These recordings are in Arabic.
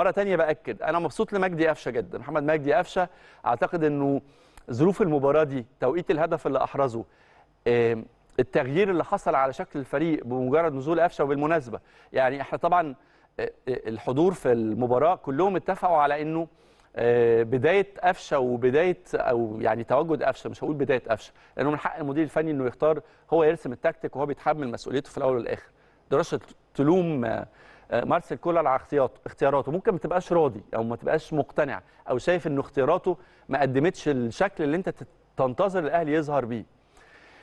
مرة تانية بأكد أنا مبسوط لمجدي قفشة جدا محمد مجدي قفشة أعتقد أنه ظروف المباراة دي توقيت الهدف اللي أحرزه التغيير اللي حصل على شكل الفريق بمجرد نزول قفشة وبالمناسبة يعني احنا طبعا آه، آه، الحضور في المباراة كلهم اتفقوا على أنه آه، بداية قفشة وبداية أو يعني تواجد قفشة مش هقول بداية قفشة لأنه من حق المدير الفني أنه يختار هو يرسم التكتيك وهو بيتحمل مسؤوليته في الأول والآخر دراسة تلوم آه، مارسيل كولر على اختياراته اختياراته ممكن ما تبقاش راضي او ما تبقاش مقتنع او شايف ان اختياراته ما قدمتش الشكل اللي انت تنتظر الاهلي يظهر بيه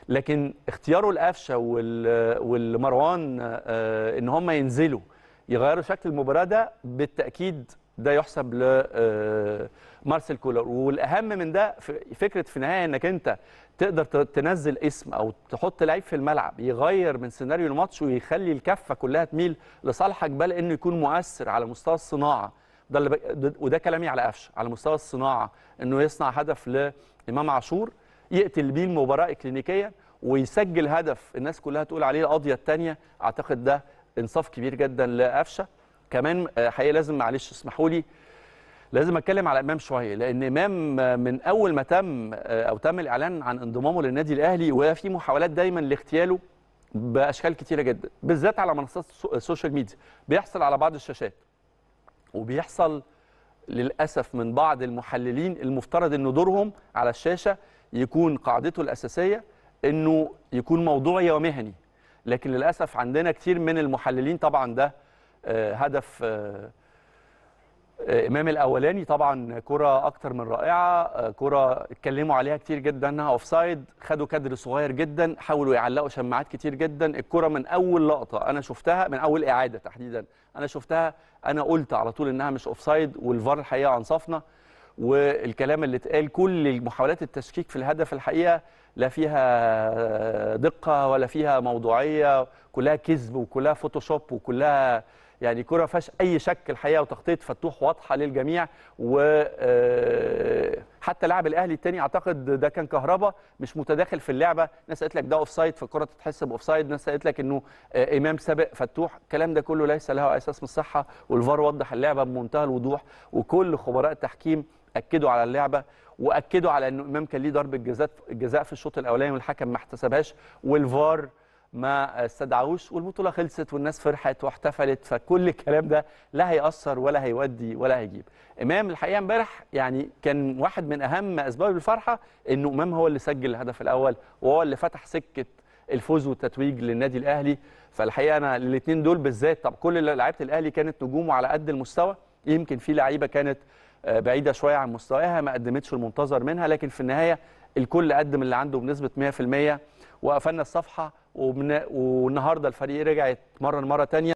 لكن اختياره لقفشه والمروان آه، ان هم ينزلوا يغيروا شكل المباراه ده بالتاكيد ده يحسب لمارسيل آه، كولر والاهم من ده فكره في النهايه انك انت تقدر تنزل اسم او تحط لعيب في الملعب يغير من سيناريو الماتش ويخلي الكفه كلها تميل لصالحك بل انه يكون مؤثر على مستوى الصناعه ده اللي ب... وده كلامي على قفشه على مستوى الصناعه انه يصنع هدف لامام عاشور يقتل بيه المباراه اكلينيكيه ويسجل هدف الناس كلها تقول عليه القضيه الثانيه اعتقد ده انصاف كبير جدا لقفشه كمان آه، حقيقه لازم معلش اسمحوا لي لازم اتكلم على امام شويه لان امام آه، من اول ما تم آه، او تم الاعلان عن انضمامه للنادي الاهلي وفي محاولات دايما لاغتياله باشكال كثيره جدا بالذات على منصات السوشيال ميديا بيحصل على بعض الشاشات وبيحصل للاسف من بعض المحللين المفترض ان دورهم على الشاشه يكون قاعدته الاساسيه انه يكون موضوعي ومهني لكن للاسف عندنا كثير من المحللين طبعا ده آه، هدف آه، آه، امام الاولاني طبعا كره اكتر من رائعه كره اتكلموا عليها كتير جدا انها اوف سايد خدوا كادر صغير جدا حاولوا يعلقوا شماعات كتير جدا الكره من اول لقطه انا شفتها من اول اعاده تحديدا انا شفتها انا قلت على طول انها مش اوف سايد والفار الحقيقه انصفنا والكلام اللي اتقال كل محاولات التشكيك في الهدف الحقيقه لا فيها دقه ولا فيها موضوعيه كلها كذب وكلها فوتوشوب وكلها يعني كره فيهاش اي شك الحقيقه وتغطيه فتوح واضحه للجميع و آه، حتى لاعب الاهلي الثاني اعتقد ده كان كهربا مش متداخل في اللعبه ناس قالت لك ده اوف سايد فالكره تتحسب اوف سايد ناس قالت لك انه آه، امام سابق فتوح الكلام ده كله ليس له اساس من الصحه والفار وضح اللعبه بمنتهى الوضوح وكل خبراء التحكيم اكدوا على اللعبه واكدوا على انه امام كان ليه ضربه جزاء الجزاء في الشوط الاولاني والحكم ما احتسبهاش والفار ما استدعوش والبطوله خلصت والناس فرحت واحتفلت فكل الكلام ده لا هيأثر ولا هيودي ولا هيجيب امام الحقيقه امبارح يعني كان واحد من اهم اسباب الفرحه انه امام هو اللي سجل الهدف الاول وهو اللي فتح سكه الفوز والتتويج للنادي الاهلي فالحقيقه انا الاثنين دول بالذات طب كل لعيبه الاهلي كانت نجوم على قد المستوى يمكن في لعيبه كانت آه، بعيده شويه عن مستواها ما قدمتش المنتظر منها لكن في النهايه الكل قدم اللي عنده بنسبه 100% وقفلنا الصفحه والنهارده الفريق رجع يتمرن مره تانية